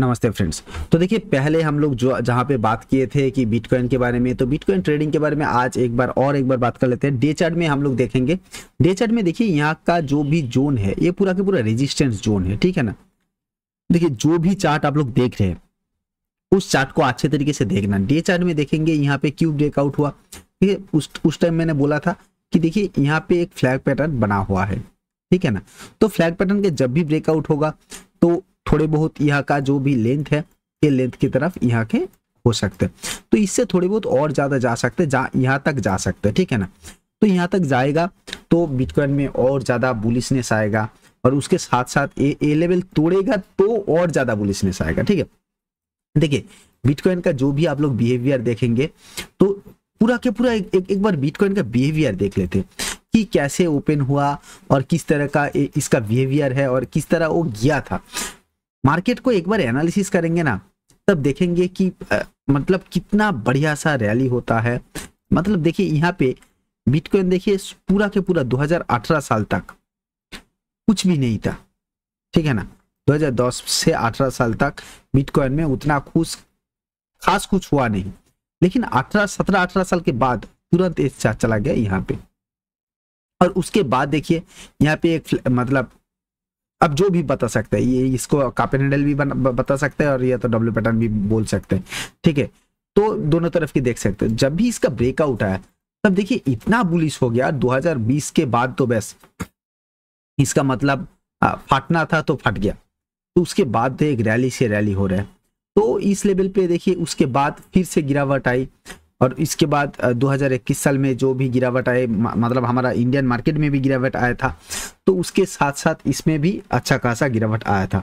नमस्ते फ्रेंड्स तो देखिए पहले हम लोग जो जहाँ पे बात किए थे कि बिटकॉइन के बारे में तो बिटकॉइन ट्रेडिंग के बारे में आज एक बार और एक बार बात कर लेते हैं डे चार्ट में हम लोग देखेंगे डे चार्ट में देखिए यहाँ का जो भी जोन है ये पूरा के पूरा रेजिस्टेंस जोन है ठीक है ना देखिए जो भी चार्ट आप लोग देख रहे हैं उस चार्ट को अच्छे तरीके से देखना डे चार्ट में देखेंगे यहाँ पे क्यूब ब्रेकआउट हुआ ठीक है उस टाइम मैंने बोला था कि देखिए यहाँ पे एक फ्लैग पैटर्न बना हुआ है ठीक है ना तो फ्लैग पैटर्न के जब भी ब्रेकआउट होगा थोड़े बहुत यहाँ का जो भी लेंथ है ये लेंथ की तरफ यहाँ के हो सकते हैं तो इससे थोड़े बहुत और ज़्यादा जा सकते हैं यहाँ तक जा सकते हैं ठीक है ना तो यहाँ तक जाएगा तो बिटकॉइन में और ज़्यादा बुलिशनेस आएगा और उसके साथ साथ ए ए लेवल तोड़ेगा तो और ज़्यादा बुलिशनेस आएगा ठीक है देखिए बिटकॉइन का जो भी आप लोग बिहेवियर देखेंगे तो पूरा के पूरा एक, एक बार बिटकॉइन का बिहेवियर देख लेते हैं कि कैसे ओपन हुआ और किस तरह का इसका बिहेवियर है और किस तरह वो गया था मार्केट को एक बार एनालिसिस करेंगे ना तब देखेंगे कि आ, मतलब कितना बढ़िया सा रैली होता है मतलब देखिए यहाँ पे बिटकॉइन देखिए पूरा के पूरा 2018 साल तक कुछ भी नहीं था ठीक है ना 2010 से 18 साल तक बिटकॉइन में उतना खुश खास कुछ हुआ नहीं लेकिन 18 17 18 साल के बाद तुरंत चला गया यहाँ पे और उसके बाद देखिए यहाँ पे एक मतलब अब जो भी बता सकते हैं ये इसको कापेन हैंडल भी बता सकते हैं और ये तो डब्ल्यू पैटर्न भी बोल सकते हैं ठीक है तो दोनों तरफ की देख सकते हैं जब भी इसका ब्रेकआउट आया तब देखिए इतना बुलिश हो गया 2020 के बाद तो बस इसका मतलब फटना था तो फट गया तो उसके बाद तो एक रैली से रैली हो रहा है तो इस लेवल पे देखिए उसके बाद फिर से गिरावट आई और इसके बाद 2021 साल में जो भी गिरावट आए मतलब हमारा इंडियन मार्केट में भी गिरावट आया था तो उसके साथ साथ इसमें भी अच्छा खासा गिरावट आया था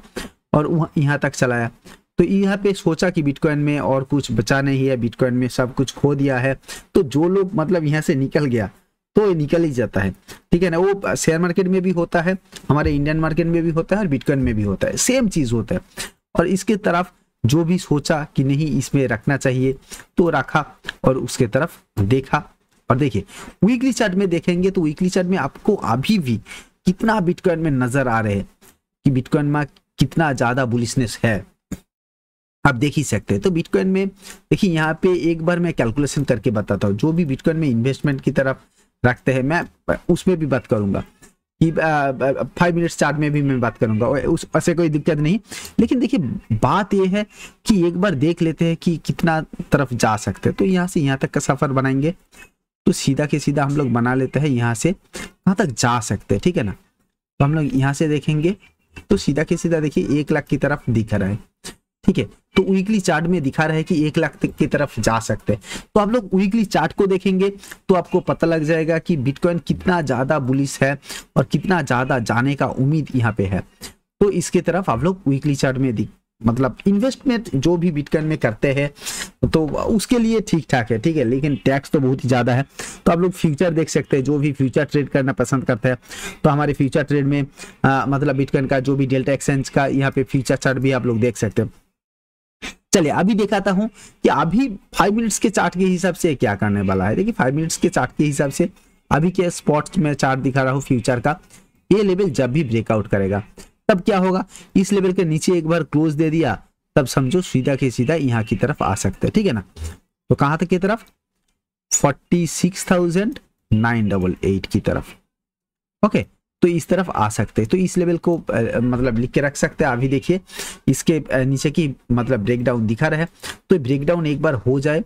और वहाँ यहाँ तक चलाया तो यहाँ पे सोचा कि बिटकॉइन में और कुछ बचा नहीं है बिटकॉइन में सब कुछ खो दिया है तो जो लोग मतलब यहाँ से निकल गया तो ये निकल ही जाता है ठीक है ना वो शेयर मार्केट में भी होता है हमारे इंडियन मार्केट में भी होता है और बिटकॉइन में भी होता है सेम चीज होता है और इसके तरफ जो भी सोचा कि नहीं इसमें रखना चाहिए तो रखा और उसके तरफ देखा और देखिए वीकली चार्ट में देखेंगे तो वीकली चार्ट में आपको अभी भी कितना बिटकॉइन में नजर आ रहे हैं कि बिटकॉइन में कितना ज्यादा बुलिशनेस है आप देख ही सकते हैं तो बिटकॉइन में देखिए यहाँ पे एक बार मैं कैलकुलेशन करके बताता हूँ जो भी बिटकॉइन में इन्वेस्टमेंट की तरफ रखते हैं मैं उसमें भी बात करूंगा कि फाइव मिनट स्टार्ट में भी मैं बात करूंगा उस ऐसे कोई दिक्कत नहीं लेकिन देखिए बात यह है कि एक बार देख लेते हैं कि कितना तरफ जा सकते हैं तो यहाँ से यहाँ तक का सफ़र बनाएंगे तो सीधा के सीधा हम लोग बना लेते हैं यहाँ से कहाँ तक जा सकते हैं ठीक है ना तो हम लोग यहाँ से देखेंगे तो सीधा के सीधा देखिए एक लाख की तरफ दिख रहा है ठीक है तो वीकली चार्ट में दिखा रहा है कि एक लाख तक की तरफ जा सकते हैं तो आप लोग वीकली चार्ट को देखेंगे तो आपको पता लग जाएगा कि बिटकॉइन कितना ज्यादा बुलिस है और कितना ज्यादा जाने का उम्मीद यहाँ पे है तो इसके तरफ आप लोग वीकली चार्ट में दिख मतलब इन्वेस्टमेंट जो भी बिटकॉइन में करते हैं तो उसके लिए ठीक ठाक है ठीक है लेकिन टैक्स तो बहुत ही ज़्यादा है तो आप लोग फ्यूचर देख सकते हैं जो भी फ्यूचर ट्रेड करना पसंद करते हैं तो हमारे फ्यूचर ट्रेड में आ, मतलब बिटकॉइन का जो भी डेल्टा एक्सचेंज का यहाँ पे फ्यूचर चार्ट भी आप लोग देख सकते हैं चलिए अभी दिखाता हूं कि अभी फाइव मिनट्स के चार्ट के हिसाब से क्या करने वाला है देखिए फाइव मिनट्स के चार्ट के हिसाब से अभी के स्पॉट में चार्ट दिखा रहा हूँ फ्यूचर का ये लेवल जब भी ब्रेकआउट करेगा तब क्या होगा इस लेवल के नीचे एक बार क्लोज दे दिया तब समझो सीधा के सीधा यहाँ की तरफ आ सकते हैं ठीक है ना तो कहां तक की तरफ forty six thousand nine double eight की तरफ ओके okay. तो इस तरफ आ सकते हैं तो इस लेवल को आ, मतलब लिख के रख सकते हैं अभी देखिए इसके नीचे की मतलब ब्रेकडाउन दिखा रहा है तो ब्रेकडाउन एक बार हो जाए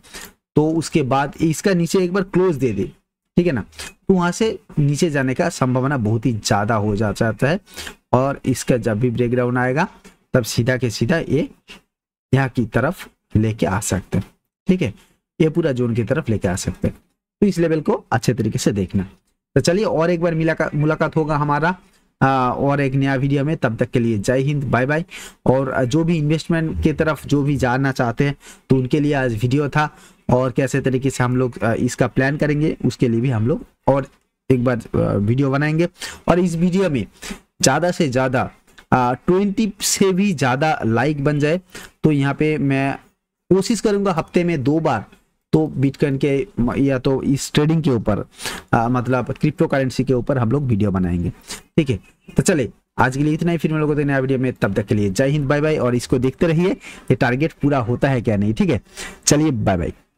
तो उसके बाद इसका नीचे एक बार क्लोज दे दे ठीक है ना तो वहां से नीचे जाने का संभावना बहुत ही ज्यादा हो जा जाता है और इसका जब भी ब्रेकडाउन आएगा तब सीधा के सीधा ये यहाँ की तरफ लेके आ सकते हैं ठीक है ये पूरा जोन की तरफ लेके आ सकते हैं तो इस लेवल को अच्छे तरीके से देखना तो चलिए और एक बार मुलाकात होगा हमारा और एक नया वीडियो में तब तक के लिए जय हिंद बाय बाय और जो भी इन्वेस्टमेंट की तरफ जो भी जानना चाहते हैं तो उनके लिए आज वीडियो था और कैसे तरीके से हम लोग इसका प्लान करेंगे उसके लिए भी हम लोग और एक बार वीडियो बनाएंगे और इस वीडियो में ज़्यादा से ज़्यादा ट्वेंटी से भी ज़्यादा लाइक बन जाए तो यहाँ पे मैं कोशिश करूँगा हफ्ते में दो बार तो बिटकॉइन के या तो इस ट्रेडिंग के ऊपर मतलब क्रिप्टो करेंसी के ऊपर हम लोग वीडियो बनाएंगे ठीक है तो चले आज के लिए इतना ही फिर हम लोग को नया वीडियो में तब तक के लिए जय हिंद बाय बाय और इसको देखते रहिए ये टारगेट पूरा होता है क्या नहीं ठीक है चलिए बाय बाय